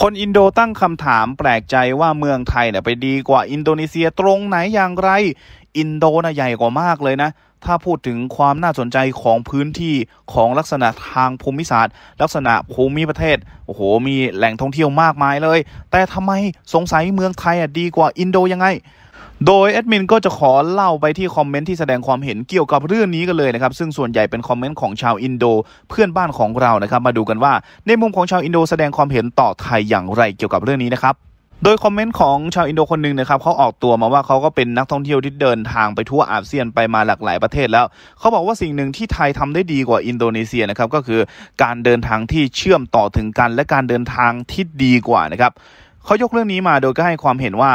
คนอินโดตั้งคำถามแปลกใจว่าเมืองไทยเนี่ยไปดีกว่าอินโดนีเซียตรงไหนอย่างไร อินโดน่ะใหญ่กว่ามากเลยนะ ถ้าพูดถึงความน่าสนใจของพื้นที่ของลักษณะทางภูมิศาสตร์ ลักษณะภูมิประเทศโอ้โหมีแหล่งท่องเที่ยวมากมายเลย แต่ทำไมสงสัยเมืองไทยอ่ะดีกว่าอินโดยังไงโดยแอดมินก็จะขอเล่าไปที่คอมเมนต์ที่แสดงความเห็นเกี่ยวกับเรื่องนี้กันเลยนะครับซึ่งส่วนใหญ่เป็นคอมเมนต์ของชาวอินโดเพื่อนบ้านของเรานะครับมาดูกันว่าในมุมของชาวอินโดแสดงความเห็นต่อไทยอย่างไรเกี่ยวกับเรื่องนี้นะครับโดยคอมเมนต์ของชาวอินโดคนหนึ่งนะครับเขาออกตัวมาว่าเขาก็เป็นนักท่องเที่ยวที่เดินทางไปทั่วอาเซียนไปมาหลากหลายประเทศแล้วเขาบอกว่าสิ่งหนึ่งที่ไทยทำได้ดีกว่าอินโดนีเซียนะครับก็คือ การเดินทางที่เชื่อมต่อถึงกัน และการเดินทางที่ดีกว่านะครับเขายกเรื่องนี้มาโดยก็ให้ความเห็นว่า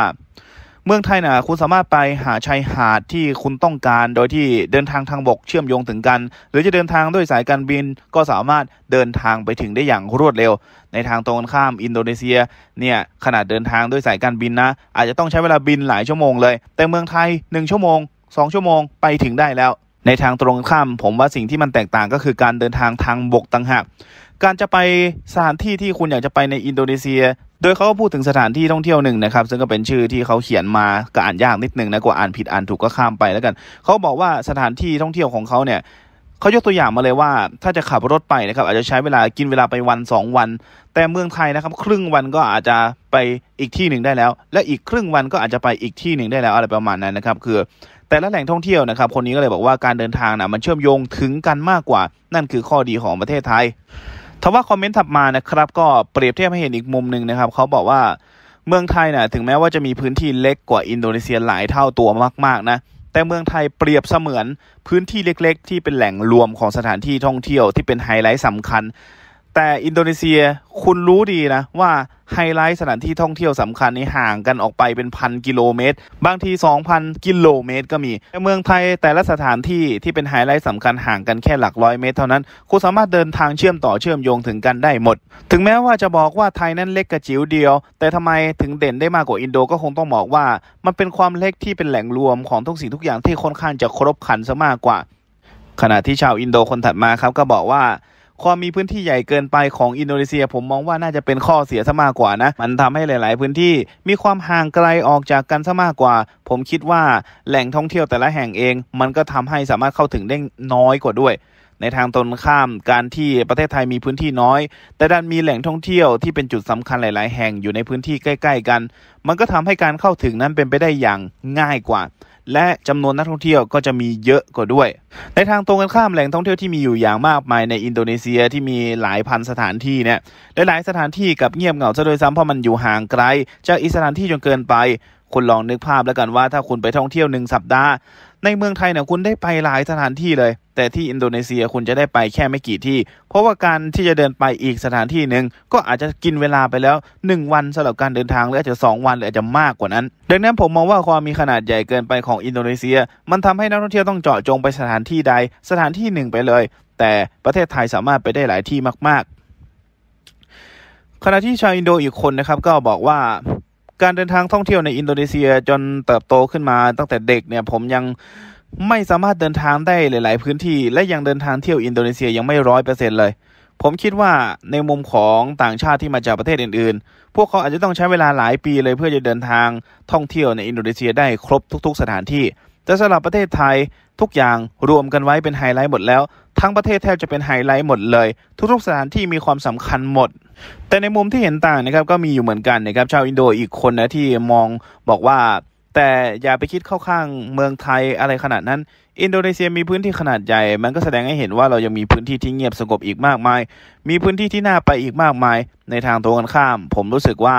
เมืองไทยนะคุณสามารถไปหาชายหาดที่คุณต้องการ โดยที่เดินทางทางบกเชื่อมโยงถึงกัน หรือจะเดินทางด้วยสายการบินก็สามารถเดินทางไปถึงได้อย่างรวดเร็ว ในทางตรงกันข้ามอินโดนีเซียเนี่ยขนาดเดินทางด้วยสายการบินนะ อาจจะต้องใช้เวลาบินหลายชั่วโมงเลย แต่เมืองไทย1ชั่วโมง2 ชั่วโมงไปถึงได้แล้ว ในทางตรงข้ามผมว่าสิ่งที่มันแตกต่างก็คือการเดินทางทางบกต่างหากการจะไปสถานที่ที่คุณอยากจะไปในอินโดนีเซีย โดยเขาก็พูดถึงสถานที่ท่องเที่ยวหนึ่งนะครับ ซึ่งก็เป็นชื่อที่เขาเขียนมาก็อ่านยากนิดนึงนะ กว่าอ่านผิดอ่านถูกก็ข้ามไปแล้วกัน เขาบอกว่าสถานที่ท่องเที่ยวของเขาเนี่ย เขายกตัวอย่างมาเลยว่า ถ้าจะขับรถไปนะครับ อาจจะใช้เวลากินเวลาไปวัน2วัน แต่เมืองไทยนะครับ ครึ่งวันก็อาจจะไปอีกที่หนึ่งได้แล้ว และอีกครึ่งวันก็อาจจะไปอีกที่หนึ่งได้แล้ว อะไรประมาณนั้นนะครับ คือแต่ละแหล่งท่องเที่ยวนะครับ คนนี้ก็เลยบอกว่าการเดินทางนะมันเชื่อมโยงถึงกันมากกว่า นั่นคือข้อดีของประเทศไทยทว่าคอมเมนต์ถัดมานะครับก็เปรียบเทียบให้เห็นอีกมุมหนึ่งนะครับเขาบอกว่าเมืองไทยนะถึงแม้ว่าจะมีพื้นที่เล็กกว่าอินโดนีเซียหลายเท่าตัวมาก ๆนะ แต่เมืองไทยเปรียบเสมือนพื้นที่เล็ก ๆ ที่เป็นแหล่งรวมของสถานที่ท่องเที่ยวที่เป็นไฮไลท์สำคัญแต่อินโดนีเซียคุณรู้ดีนะว่าไฮไลท์สถานที่ท่องเที่ยวสำคัญนี้ห่างกันออกไปเป็นพันกิโลเมตร บางที 2,000กิโลเมตรก็มีในเมืองไทยแต่ละสถานที่ที่เป็น ไฮไลท์สำคัญห่างกันแค่หลักร้อยเมตรเท่านั้นคุณสามารถเดินทางเชื่อมต่อเชื่อมโยงถึงกันได้หมด ถึงแม้ว่าจะบอกว่าไทยนั้นเล็กกระจิ๋วเดียว แต่ทำไมถึงเด่นได้มากกว่าอินโดก็คงต้องบอกว่า มันเป็นความเล็กที่เป็นแหล่งรวมของทุกสิ่งทุกอย่างที่ค่อนข้างจะครบคันซะมากกว่า ขณะที่ชาวอินโดคนถัดมาครับก็บอกว่าความมีพื้นที่ใหญ่เกินไปของอินโดนีเซียผมมองว่าน่าจะเป็นข้อเสียซะมากกว่านะ มันทำให้หลายๆ พื้นที่มีความห่างไกลออกจากกันซะมากกว่า ผมคิดว่าแหล่งท่องเที่ยวแต่ละแห่งเอง มันก็ทำให้สามารถเข้าถึงได้น้อยกว่าด้วย ในทางตรงข้ามการที่ประเทศไทยมีพื้นที่น้อย แต่ดันมีแหล่งท่องเที่ยวที่เป็นจุดสำคัญหลาย ๆแห่งอยู่ในพื้นที่ใกล้ ๆ กัน มันก็ทำให้การเข้าถึงนั้นเป็นไปได้อย่างง่ายกว่าและจำนวนนักท่องเที่ยวก็จะมีเยอะกว่าด้วย ในทางตรงกันข้ามแหล่งท่องเที่ยวที่มีอยู่อย่างมากมายในอินโดนีเซียที่มีหลายพันสถานที่เนี่ยหลายสถานที่กับเงียบเหงาซะโดยซ้ำเพราะมันอยู่ห่างไกลจากอีสถานที่จนเกินไปคุณลองนึกภาพแล้วกันว่าถ้าคุณไปท่องเที่ยวหนึ่งสัปดาห์ ในเมืองไทยเนี่ยคุณได้ไปหลายสถานที่เลย แต่ที่อินโดนีเซียคุณจะได้ไปแค่ไม่กี่ที่ เพราะว่าการที่จะเดินไปอีกสถานที่หนึ่งก็อาจจะกินเวลาไปแล้ว 1 วันสำหรับการเดินทางหรืออาจจะ 2 วันหรืออาจจะมากกว่านั้น ดังนั้นผมมองว่าความมีขนาดใหญ่เกินไปของอินโดนีเซีย มันทำให้นักท่องเที่ยวต้องเจาะจงไปสถานที่ใด สถานที่หนึ่งไปเลยแต่ประเทศไทยสามารถไปได้หลายที่มาก ๆ ขณะที่ชาวอินโดอีกคนนะครับก็บอกว่าการเดินทางท่องเที่ยวในอินโดนีเซียจนเติบโตขึ้นมาตั้งแต่เด็กเนี่ยผมยังไม่สามารถเดินทางได้หลาย ๆ พื้นที่ และยังเดินทางเที่ยวอินโดนีเซียยังไม่ร้อยเปอร์เซ็นเลย ผมคิดว่าในมุมของต่างชาติที่มาจากประเทศอื่น ๆ พวกเขาอาจจะต้องใช้เวลาหลายปีเลยเพื่อจะเดินทางท่องเที่ยวในอินโดนีเซียได้ครบทุก ๆสถานที่ แต่สำหรับประเทศไทยทุกอย่างรวมกันไว้เป็นไฮไลท์หมดแล้วทั้งประเทศแทบจะเป็นไฮไลท์หมดเลย ทุกๆสถานที่มีความสำคัญหมด แต่ในมุมที่เห็นต่างนะครับก็มีอยู่เหมือนกันนะครับชาวอินโดอีกคนนะที่มองบอกว่า แต่อย่าไปคิดเข้าข้างเมืองไทยอะไรขนาดนั้น อินโดนีเซียมีพื้นที่ขนาดใหญ่มันก็แสดงให้เห็นว่าเรายังมีพื้นที่ที่เงียบสงบอีกมากมาย มีพื้นที่ที่น่าไปอีกมากมาย ในทางตรงกันข้าม ผมรู้สึกว่า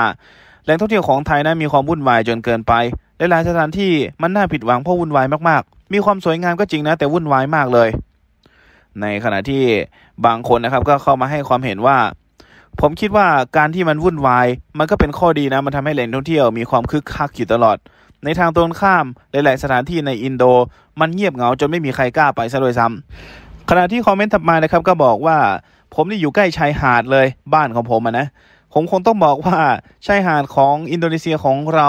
แหล่งท่องเที่ยวของไทยนะมีความวุ่นวายจนเกินไปหลายสถานที่มันน่าผิดหวังเพราะวุ่นวายมากๆ มีความสวยงามก็จริงนะแต่วุ่นวายมากเลยในขณะที่บางคนนะครับก็เข้ามาให้ความเห็นว่า ผมคิดว่าการที่มันวุ่นวายมันก็เป็นข้อดีนะ มันทำให้แหล่งท่องเที่ยวมีความคึกคักอยู่ตลอด ในทางตรงข้ามหลายๆสถานที่ในอินโด มันเงียบเหงาจนไม่มีใครกล้าไปซะด้วยซ้ำ ขณะที่คอมเมนต์ถัดมานะครับก็บอกว่า ผมนี่อยู่ใกล้ชายหาดเลย บ้านของผมนะผมคงต้องบอกว่าชายหาดของอินโดนีเซียของเรา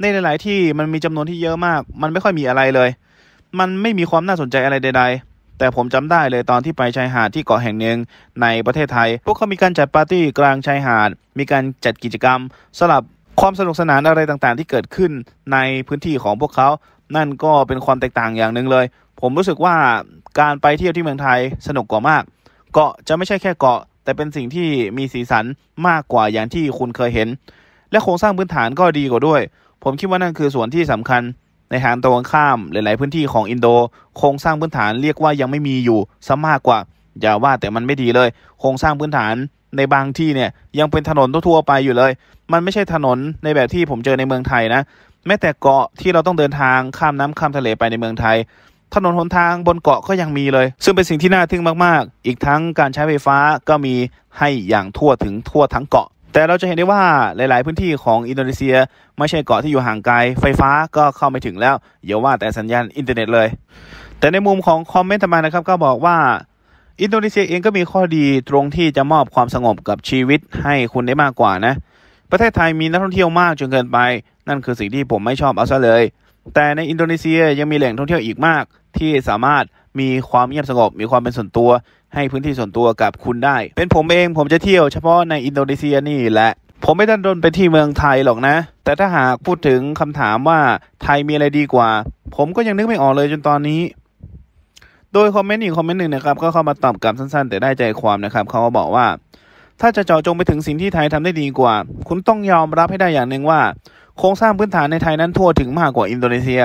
ในหลาย ๆ ที่มันมีจำนวนที่เยอะมาก มันไม่ค่อยมีอะไรเลย มันไม่มีความน่าสนใจอะไรใด ๆแต่ผมจำได้เลยตอนที่ไปชายหาดที่เกาะแห่งหนึ่งในประเทศไทย พวกเขามีการจัดปาร์ตี้กลางชายหาด มีการจัดกิจกรรมสลับความสนุกสนานอะไรต่างๆ ที่เกิดขึ้นในพื้นที่ของพวกเขา นั่นก็เป็นความแตกต่างอย่างหนึ่งเลย ผมรู้สึกว่าการไปเที่ยวที่เมืองไทยสนุกกว่ามาก เกาะจะไม่ใช่แค่เกาะ แต่เป็นสิ่งที่มีสีสันมากกว่าอย่างที่คุณเคยเห็น และโครงสร้างพื้นฐานก็ดีกว่าด้วย ผมคิดว่านั่นคือส่วนที่สำคัญในทางตะวันข้ามหลาย ๆ พื้นที่ของอินโด โครงสร้างพื้นฐานเรียกว่ายังไม่มีอยู่ซะมากกว่าอย่าว่าแต่มันไม่ดีเลยโครงสร้างพื้นฐานในบางที่เนี่ยยังเป็นถนนทั่วไปอยู่เลย มันไม่ใช่ถนนในแบบที่ผมเจอในเมืองไทยนะ แม้แต่เกาะที่เราต้องเดินทางข้ามน้ำข้ามทะเลไปในเมืองไทย ถนนหนทางบนเกาะก็ยังมีเลย ซึ่งเป็นสิ่งที่น่าทึ่งมาก ๆ อีกทั้งการใช้ไฟฟ้าก็มีให้อย่างทั่วถึงทั่วทั้งเกาะแต่เราจะเห็นได้ว่าหลายๆพื้นที่ของอินโดนีเซีย ไม่ใช่เกาะที่อยู่ห่างไกลไฟฟ้าก็เข้าไม่ถึงแล้วอย่าว่าแต่สัญญาณอินเทอร์เน็ตเลย แต่ในมุมของคอมเมนต์ทำไมนะครับก็บอกว่าอินโดนีเซียเองก็มีข้อดีตรงที่จะมอบความสงบกับชีวิตให้คุณได้มากกว่านะ ประเทศไทยมีนักท่องเที่ยวมากจนเกินไป นั่นคือสิ่งที่ผมไม่ชอบเอาซะเลย แต่ในอินโดนีเซียยังมีแหล่งท่องเที่ยวอีกมาก ที่สามารถมีความเงียบสงบมีความเป็นส่วนตัวให้พื้นที่ส่วนตัวกับคุณได้ เป็นผมเอง ผมจะเที่ยวเฉพาะในอินโดนีเซียนี่แหละ ผมไม่ได้ดนไปที่เมืองไทยหรอกนะ แต่ถ้าหากพูดถึงคำถามว่าไทยมีอะไรดีกว่า ผมก็ยังนึกไม่ออกเลยจนตอนนี้ โดยคอมเมนต์อีกคอมเมนต์หนึ่งนะครับ ก็เข้ามาตอบกลับสั้นๆ แต่ได้ใจความนะครับเขาก็บอกว่า ถ้าจะเจาะจงไปถึงสิ่งที่ไทยทำได้ดีกว่า คุณต้องยอมรับให้ได้อย่างหนึ่งว่า โครงสร้างพื้นฐานในไทยนั้นทั่วถึงมากกว่าอินโดนีเซีย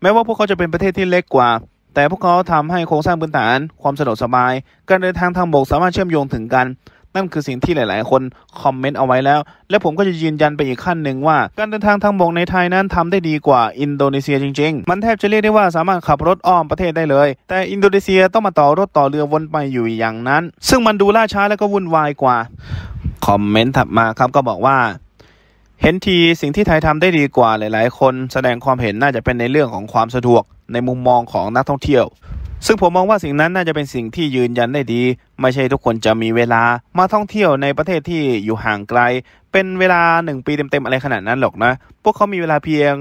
แม้ว่าพวกเขาจะเป็นประเทศที่เล็กกว่าแต่พวกเขาทำให้โครงสร้างพื้นฐานความสะดวกสบาย การเดินทางทางบกสามารถเชื่อมโยงถึงกัน นั่นคือสิ่งที่หลาย ๆ คนคอมเมนต์เอาไว้แล้ว และผมก็จะยืนยันไปอีกขั้นหนึ่งว่า การเดินทางทางบกในไทยนั้น ทำได้ดีกว่าอินโดนีเซียจริง ๆ มันแทบจะเรียกได้ว่าสามารถขับรถอ้อมประเทศได้เลย แต่อินโดนีเซียต้องมาต่อรถต่อเรือวนไปอยู่อย่างนั้น ซึ่งมันดูล่าช้าและก็วุ่นวายกว่าคอมเมนต์ถัดมาครับก็บอกว่าเห็นทีสิ่งที่ไทยทำได้ดีกว่าหลายๆ คน แสดงความเห็นน่าจะเป็นในเรื่องของความสะดวกในมุมมองของนักท่องเที่ยว ซึ่งผมมองว่าสิ่งนั้นน่าจะเป็นสิ่งที่ยืนยันได้ดีไม่ใช่ทุกคนจะมีเวลามาท่องเที่ยวในประเทศที่อยู่ห่างไกล เป็นเวลา 1 ปีเต็มๆอะไรขนาดนั้นหรอกนะ พวกเขามีเวลาเพียง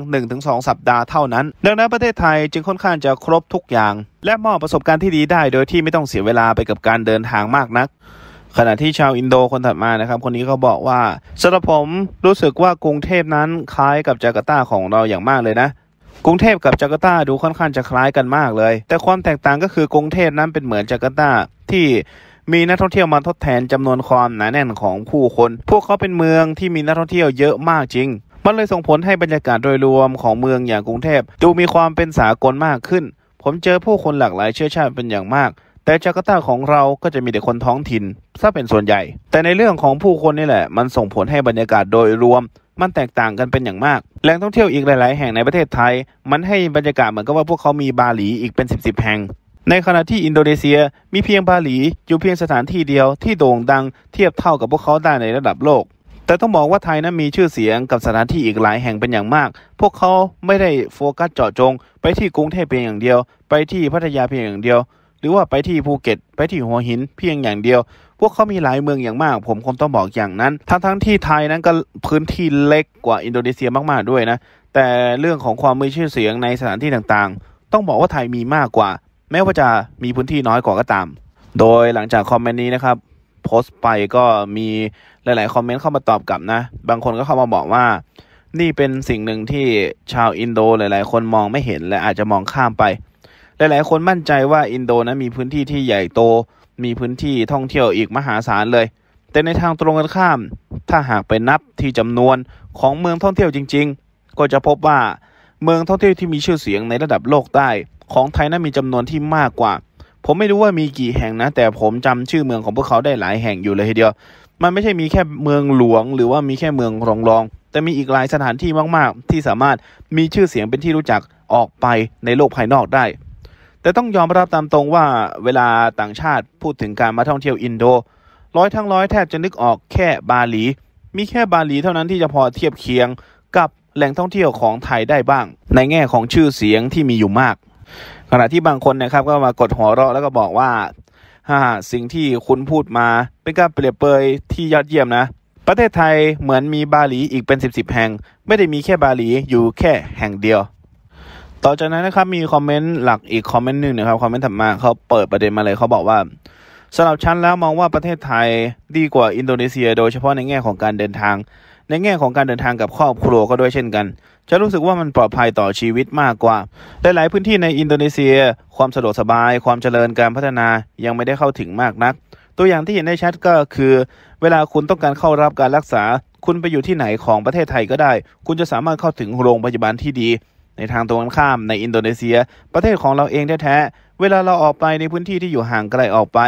1-2สัปดาห์เท่านั้น ดังนั้นประเทศไทยจึงค่อนข้างจะครบทุกอย่าง และมอบประสบการณ์ที่ดีได้ โดยที่ไม่ต้องเสียเวลาไปกับการเดินทางมากนักขณะที่ชาวอินโดคนถัดมานะครับ คนนี้เขาบอกว่าสำหรับผมรู้สึกว่ากรุงเทพนั้นคล้ายกับจาการ์ตาของเราอย่างมากเลยนะ กรุงเทพกับจาการ์ตาดูค่อนข้างจะคล้ายกันมากเลย แต่ความแตกต่างก็คือกรุงเทพนั้นเป็นเหมือนจาการ์ตาที่มีนักท่องเที่ยวมาทดแทนจำนวนความหนาแน่นของผู้คน พวกเขาเป็นเมืองที่มีนักท่องเที่ยวเยอะมากจริง มันเลยส่งผลให้บรรยากาศโดยรวมของเมืองอย่างกรุงเทพดูมีความเป็นสากลมากขึ้น ผมเจอผู้คนหลากหลายเชื้อชาติเป็นอย่างมากแต่จาการ์ตาของเราก็จะมีแต่คนท้องถิ่นซะเป็นส่วนใหญ่ แต่ในเรื่องของผู้คนนี่แหละ มันส่งผลให้บรรยากาศโดยรวม มันแตกต่างกันเป็นอย่างมาก แหล่งท่องเที่ยวอีกหลาย ๆแห่งในประเทศไทย มันให้บรรยากาศเหมือนกับว่าพวกเขามีบาหลีอีกเป็นสิบสิบแห่ง ในขณะที่อินโดนีเซียมีเพียงบาหลี อยู่เพียงสถานที่เดียวที่โด่งดังเทียบเท่ากับพวกเขาได้ในระดับโลก แต่ต้องบอกว่าไทยนะมีชื่อเสียงกับสถานที่อีกหลายแห่งเป็นอย่างมาก พวกเขาไม่ได้โฟกัสเจาะจง ไปที่กรุงเทพเพียงอย่างเดียว ไปที่พัทยาเพียงอย่างเดียวหรือว่าไปที่ภูเก็ตไปที่หัวหินเพียงอย่างเดียว พวกเขามีหลายเมืองอย่างมาก ผมคงต้องบอกอย่างนั้น ทั้งทั้งที่ไทยนั้นก็พื้นที่เล็กกว่าอินโดนีเซียมากๆด้วยนะ แต่เรื่องของความมีชื่อเสียงในสถานที่ต่างๆ ต้องบอกว่าไทยมีมากกว่า แม้ว่าจะมีพื้นที่น้อยกว่าก็ตาม โดยหลังจากคอมเมนต์นี้นะครับโพสต์ไปก็มีหลายๆคอมเมนต์เข้ามาตอบกลับนะ บางคนก็เข้ามาบอกว่า นี่เป็นสิ่งหนึ่งที่ชาวอินโด หลายๆ คนมองไม่เห็น และอาจจะมองข้ามไปหลายๆคนมั่นใจว่าอินโดนั้นมีพื้นที่ที่ใหญ่โต มีพื้นที่ท่องเที่ยวอีกมหาศาลเลย แต่ในทางตรงกันข้าม ถ้าหากไปนับที่จำนวนของเมืองท่องเที่ยวจริง ๆ ก็จะพบว่าเมืองท่องเที่ยวที่มีชื่อเสียงในระดับโลกได้ของไทยนั้นมีจำนวนที่มากกว่า ผมไม่รู้ว่ามีกี่แห่งนะ แต่ผมจำชื่อเมืองของพวกเขาได้หลายแห่งอยู่เลยทีเดียว มันไม่ใช่มีแค่เมืองหลวง หรือว่ามีแค่เมืองรองรอง แต่มีอีกหลายสถานที่มากๆ ที่สามารถมีชื่อเสียงเป็นที่รู้จักออกไปในโลกภายนอกได้แต่ต้องยอมรับตามตรงว่าเวลาต่างชาติพูดถึงการมาท่องเที่ยวอินโด ร้อยทั้งร้อยแทบจะนึกออกแค่บาหลี มีแค่บาหลีเท่านั้นที่จะพอเทียบเคียงกับแหล่งท่องเที่ยวของไทยได้บ้าง ในแง่ของชื่อเสียงที่มีอยู่มาก ขณะที่บางคนนะครับก็มากดหัวเราะแล้วก็บอกว่าฮ่าสิ่งที่คุณพูดมาเป็นการเปรียบเปยที่ยอดเยี่ยมนะ ประเทศไทยเหมือนมีบาหลีอีกเป็นสิบสิบแห่ง ไม่ได้มีแค่บาหลีอยู่แค่แห่งเดียวต่อจากนั้นนะครับมีคอมเมนต์หลักอีกคอมเมนต์หนึ่งนะครับคอมเมนต์ถัดมาเขาเปิดประเด็นมาเลยเขาบอกว่าสำหรับฉันแล้วมองว่าประเทศไทยดีกว่าอินโดนีเซีย โดยเฉพาะในแง่ของการเดินทาง ในแง่ของการเดินทางกับครอบครัวก็ด้วยเช่นกันจะรู้สึกว่ามันปลอดภัยต่อชีวิตมากกว่าหลายพื้นที่ในอินโดนีเซีย ความสะดวกสบายความเจริญการพัฒนายังไม่ได้เข้าถึงมากนัก ตัวอย่างที่เห็นได้ชัดก็คือ เวลาคุณต้องการเข้ารับการรักษา คุณไปอยู่ที่ไหนของประเทศไทยก็ได้ คุณจะสามารถเข้าถึงโรงพยาบาลที่ดีในทางตรงกันข้ามในอินโดนีเซีย ประเทศของเราเองแท้ๆเวลาเราออกไปในพื้นที่ที่อยู่ห่างไกลออกไป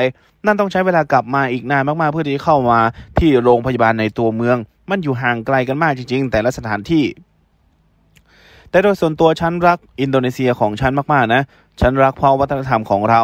นั่นต้องใช้เวลากลับมาอีกนานมากๆ เพื่อที่เข้ามาที่โรงพยาบาลในตัวเมือง มันอยู่ห่างไกลกันมากจริงๆ แต่ละสถานที่ แต่โดยส่วนตัวฉันรักอินโดนีเซียของฉันมาก ๆนะ ฉันรักเพราะวัฒนธรรมของเรา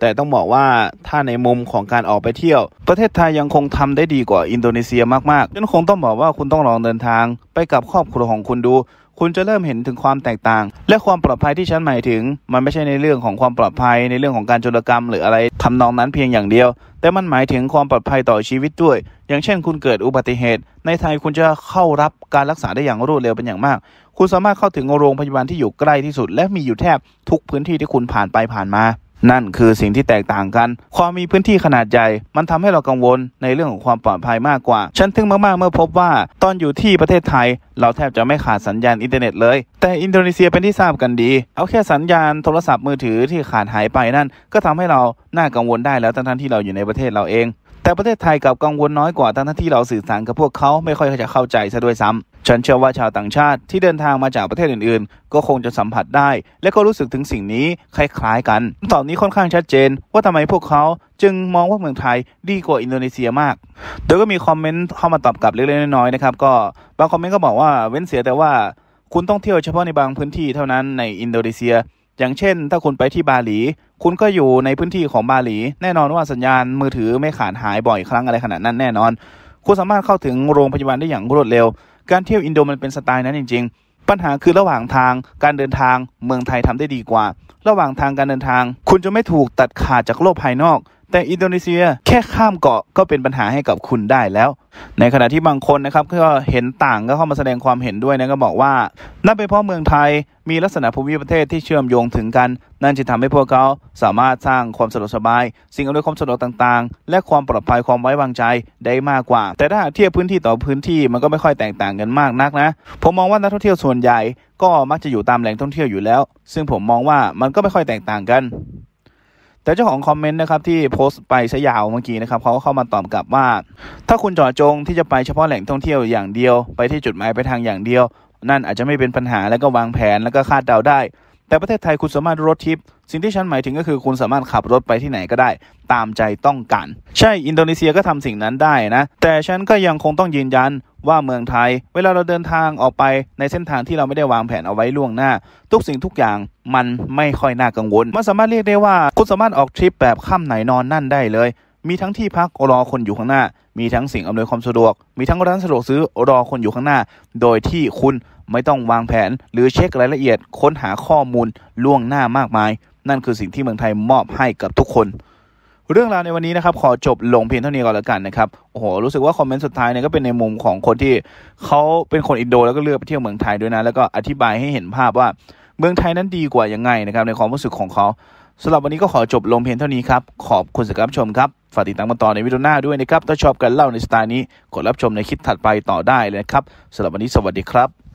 แต่ต้องบอกว่าถ้าในมุมของการออกไปเที่ยว ประเทศไทยยังคงทำได้ดีกว่าอินโดนีเซียมากๆฉันคงต้องบอกว่าคุณต้องลองเดินทาง ไปกับครอบครัวของคุณดูคุณจะเริ่มเห็นถึงความแตกต่าง และความปลอดภัยที่ฉันหมายถึง มันไม่ใช่ในเรื่องของความปลอดภัยในเรื่องของการจรกรรมหรืออะไรทำนองนั้นเพียงอย่างเดียว แต่มันหมายถึงความปลอดภัยต่อชีวิตด้วย อย่างเช่นคุณเกิดอุบัติเหตุ ในไทยคุณจะเข้ารับการรักษาได้อย่างรวดเร็วเป็นอย่างมาก คุณสามารถเข้าถึงโรงพยาบาลที่อยู่ใกล้ที่สุด และมีอยู่แทบทุกพื้นที่ที่คุณผ่านไปผ่านมานั่นคือสิ่งที่แตกต่างกัน ความมีพื้นที่ขนาดใหญ่ มันทำให้เรากังวล ในเรื่องของความปลอดภัยมากกว่า ฉันทึ่งมากๆ เมื่อพบว่า ตอนอยู่ที่ประเทศไทย เราแทบจะไม่ขาดสัญญาณอินเทอร์เน็ตเลย แต่อินโดนีเซียเป็นที่ทราบกันดี เอาแค่สัญญาณโทรศัพท์มือถือที่ขาดหายไปนั่น ก็ทำให้เราน่ากังวลได้แล้วทั้งๆที่เราอยู่ในประเทศเราเองแต่ประเทศไทยกับกังวลน้อยกว่าทั้งที่เราสื่อสารกับพวกเขาไม่ค่อยจะเข้าใจซะด้วยซ้ำ ฉันเชื่อว่าชาวต่างชาติที่เดินทางมาจากประเทศอื่นๆ ก็คงจะสัมผัสได้ และก็รู้สึกถึงสิ่งนี้คล้าย ๆกันคำตอบนี้ค่อนข้างชัดเจน ว่าทำไมพวกเขาจึงมองว่าเมืองไทยดีกว่าอินโดนีเซียมาก โดยก็มีคอมเมนต์เข้ามาตอบกลับเล็กๆน้อยๆนะครับ ก็บางคอมเมนต์ก็บอกว่าเว้นเสียแต่ว่าคุณต้องเที่ยวเฉพาะในบางพื้นที่เท่านั้นในอินโดนีเซียอย่างเช่น ถ้าคุณไปที่บาหลี คุณก็อยู่ในพื้นที่ของบาหลี แน่นอนว่าสัญญาณมือถือไม่ขาดหายบ่อยครั้งอะไรขนาดนั้นแน่นอน คุณสามารถเข้าถึงโรงพยาบาลได้อย่างรวดเร็ว การเที่ยวอินโดมันเป็นสไตล์นั้นจริงๆ ปัญหาคือระหว่างทางการเดินทางเมืองไทยทำได้ดีกว่า ระหว่างทางการเดินทางคุณจะไม่ถูกตัดขาดจากโลกภายนอกแต่อินโดนีเซียแค่ข้ามเกาะก็เป็นปัญหาให้กับคุณได้แล้ว ในขณะที่บางคนนะครับก็เห็นต่างก็เข้ามาแสดงความเห็นด้วยนะก็บอกว่า นั่นเป็นเพราะเมืองไทยมีลักษณะภูมิประเทศที่เชื่อมโยงถึงกัน นั่นจึงทำให้พวกเขาสามารถสร้างความสะดวกสบาย สิ่งอำนวยความสะดวกต่างๆ และความปลอดภัยความไว้วางใจได้มากกว่า แต่ถ้าเทียบพื้นที่ต่อพื้นที่มันก็ไม่ค่อยแตกต่างกันมากนักนะ ผมมองว่านักท่องเที่ยวส่วนใหญ่ก็มักจะอยู่ตามแหล่งท่องเที่ยวอยู่แล้ว ซึ่งผมมองว่ามันก็ไม่ค่อยแตกต่างกันแต่เจ้าของคอมเมนต์นะครับ ที่โพสต์ไปซะยาวเมื่อกี้นะครับเขาก็เข้ามาตอบกลับว่า ถ้าคุณจอดจงที่จะไปเฉพาะแหล่งท่องเที่ยวอย่างเดียว ไปที่จุดหมายไปทางอย่างเดียว นั่นอาจจะไม่เป็นปัญหาแล้วก็วางแผนแล้วก็คาดเดาได้แต่ประเทศไทยคุณสามารถรถทิป สิ่งที่ฉันหมายถึงก็คือคุณสามารถขับรถไปที่ไหนก็ได้ ตามใจต้องการใช่อินโดนีเซียก็ทำสิ่งนั้นได้นะ แต่ฉันก็ยังคงต้องยืนยันว่าเมืองไทยเวลาเราเดินทางออกไปในเส้นทางที่เราไม่ได้วางแผนเอาไว้ล่วงหน้า ทุกสิ่งทุกอย่างมันไม่ค่อยน่ากังวลมันสามารถเรียกได้ว่าคุณสามารถออกทริปแบบค่าไหนนอนนั่นได้เลย มีทั้งที่พักรอคนอยู่ข้างหน้า มีทั้งสิ่งอำนวยความสะดวก มีทั้งร้านสะดวกซื้อรอคนอยู่ข้างหน้า โดยที่คุณไม่ต้องวางแผน หรือเช็ครายละเอียดค้นหาข้อมูลล่วงหน้ามากมาย นั่นคือสิ่งที่เมืองไทยมอบให้กับทุกคน เรื่องราวในวันนี้นะครับขอจบลงเพียงเท่านี้ก่อนลวกันนะครับโอ้โหรู้สึกว่าคอมเมนต์สุดท้ายเนี่ยก็เป็นในมุมของคนที่เขาเป็นคนอินโดแล้วก็เลือกไปเที่ยวเมืองไทยด้วยนะแล้วก็อธิบายให้เห็นภาพว่าเมืองไทยนั้นดีกว่ายังไงนะครับในความรู้สึกของเขาสำหรับวันนี้ก็ขอจบลงเพียงเท่านี้ครับขอบคุณสำหรับชมครับฝากติดตามมานต่อในวิดีโอหน้าด้วยนะครับถ้าชอบกันเล่าในสไตล์นี้กดรับชมในคลิปถัดไปต่อได้เลยครับสำหรับวันนี้สวัสดีครับ